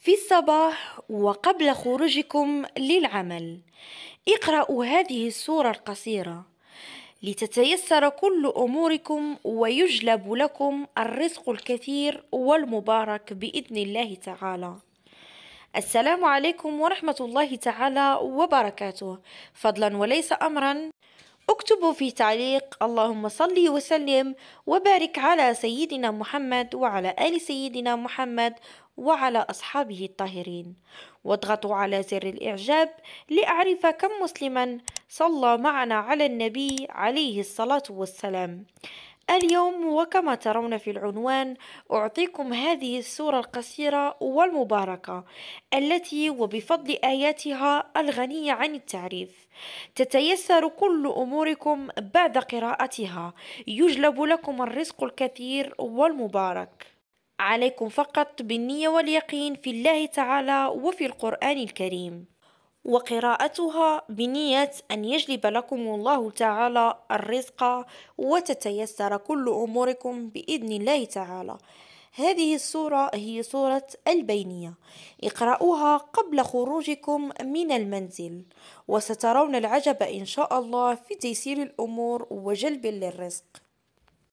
في الصباح وقبل خروجكم للعمل اقرأوا هذه السورة القصيرة لتتيسر كل أموركم ويجلب لكم الرزق الكثير والمبارك بإذن الله تعالى السلام عليكم ورحمة الله تعالى وبركاته فضلا وليس أمرا اكتبوا في تعليق اللهم صل وسلم وبارك على سيدنا محمد وعلى آل سيدنا محمد وعلى أصحابه الطاهرين واضغطوا على زر الإعجاب لأعرف كم مسلما صلى معنا على النبي عليه الصلاة والسلام اليوم وكما ترون في العنوان أعطيكم هذه السورة القصيرة والمباركة التي وبفضل آياتها الغنية عن التعريف تتيسر كل أموركم بعد قراءتها يجلب لكم الرزق الكثير والمبارك عليكم فقط بالنية واليقين في الله تعالى وفي القرآن الكريم وقراءتها بنية أن يجلب لكم الله تعالى الرزق وتتيسر كل أموركم بإذن الله تعالى هذه السورة هي سورة البينية اقرأوها قبل خروجكم من المنزل وسترون العجب إن شاء الله في تيسير الأمور وجلب للرزق